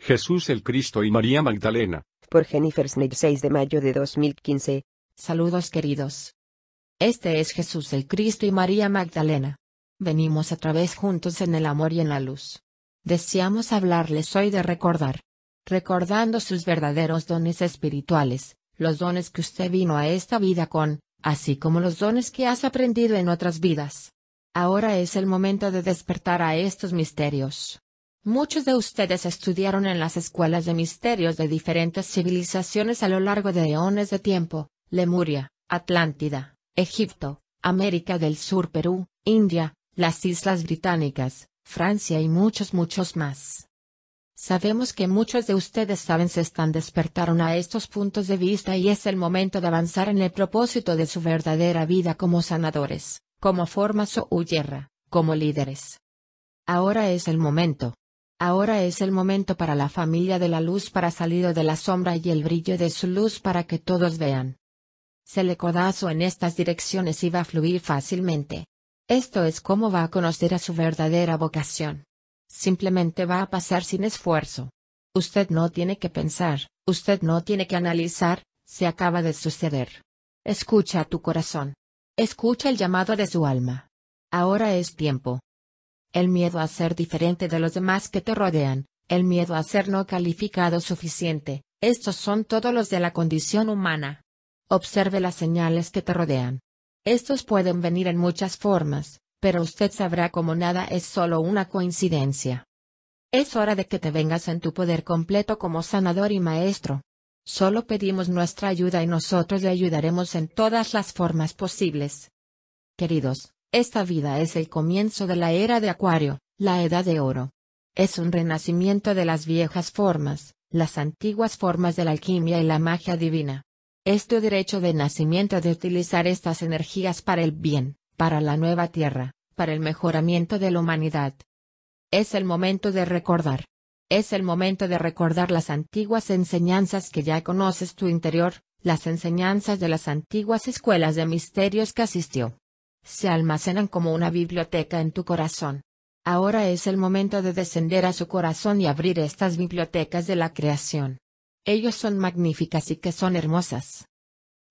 Jesús el Cristo y María Magdalena. Por Jennifer Smith, 6 de mayo de 2015. Saludos queridos. Este es Jesús el Cristo y María Magdalena. Venimos a través juntos en el amor y en la luz. Deseamos hablarles hoy de recordar. Recordando sus verdaderos dones espirituales, los dones que usted vino a esta vida con, así como los dones que has aprendido en otras vidas. Ahora es el momento de despertar a estos misterios. Muchos de ustedes estudiaron en las escuelas de misterios de diferentes civilizaciones a lo largo de eones de tiempo, Lemuria, Atlántida, Egipto, América del Sur Perú, India, las Islas Británicas, Francia y muchos muchos más. Sabemos que muchos de ustedes saben se están despertaron a estos puntos de vista y es el momento de avanzar en el propósito de su verdadera vida como sanadores, como formas o huyerra, como líderes. Ahora es el momento. Ahora es el momento para la familia de la luz para salir de la sombra y el brillo de su luz para que todos vean. Se le codazo en estas direcciones y va a fluir fácilmente. Esto es cómo va a conocer a su verdadera vocación. Simplemente va a pasar sin esfuerzo. Usted no tiene que pensar, usted no tiene que analizar, se acaba de suceder. Escucha a tu corazón. Escucha el llamado de su alma. Ahora es tiempo el miedo a ser diferente de los demás que te rodean, el miedo a ser no calificado suficiente, estos son todos los de la condición humana. Observe las señales que te rodean. Estos pueden venir en muchas formas, pero usted sabrá cómo nada es solo una coincidencia. Es hora de que te vengas en tu poder completo como sanador y maestro. Solo pedimos nuestra ayuda y nosotros le ayudaremos en todas las formas posibles. Queridos, esta vida es el comienzo de la era de Acuario, la edad de oro. Es un renacimiento de las viejas formas, las antiguas formas de la alquimia y la magia divina. Es tu derecho de nacimiento de utilizar estas energías para el bien, para la nueva tierra, para el mejoramiento de la humanidad. Es el momento de recordar. Es el momento de recordar las antiguas enseñanzas que ya conoces tu interior, las enseñanzas de las antiguas escuelas de misterios que asistió se almacenan como una biblioteca en tu corazón. Ahora es el momento de descender a su corazón y abrir estas bibliotecas de la creación. Ellos son magníficas y que son hermosas.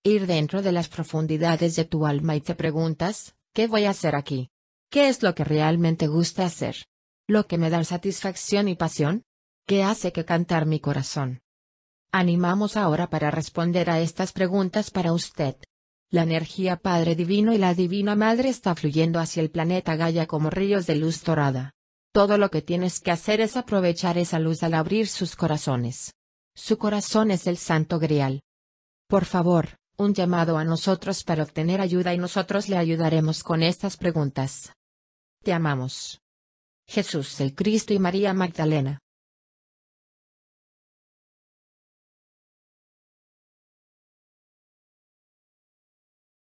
Ir dentro de las profundidades de tu alma y te preguntas, ¿qué voy a hacer aquí? ¿Qué es lo que realmente gusta hacer? ¿Lo que me da satisfacción y pasión? ¿Qué hace que cantar mi corazón? Animamos ahora para responder a estas preguntas para usted. La energía Padre Divino y la Divina Madre está fluyendo hacia el planeta Gaia como ríos de luz dorada. Todo lo que tienes que hacer es aprovechar esa luz al abrir sus corazones. Su corazón es el Santo Grial. Por favor, un llamado a nosotros para obtener ayuda y nosotros le ayudaremos con estas preguntas. Te amamos. Jesús el Cristo y María Magdalena.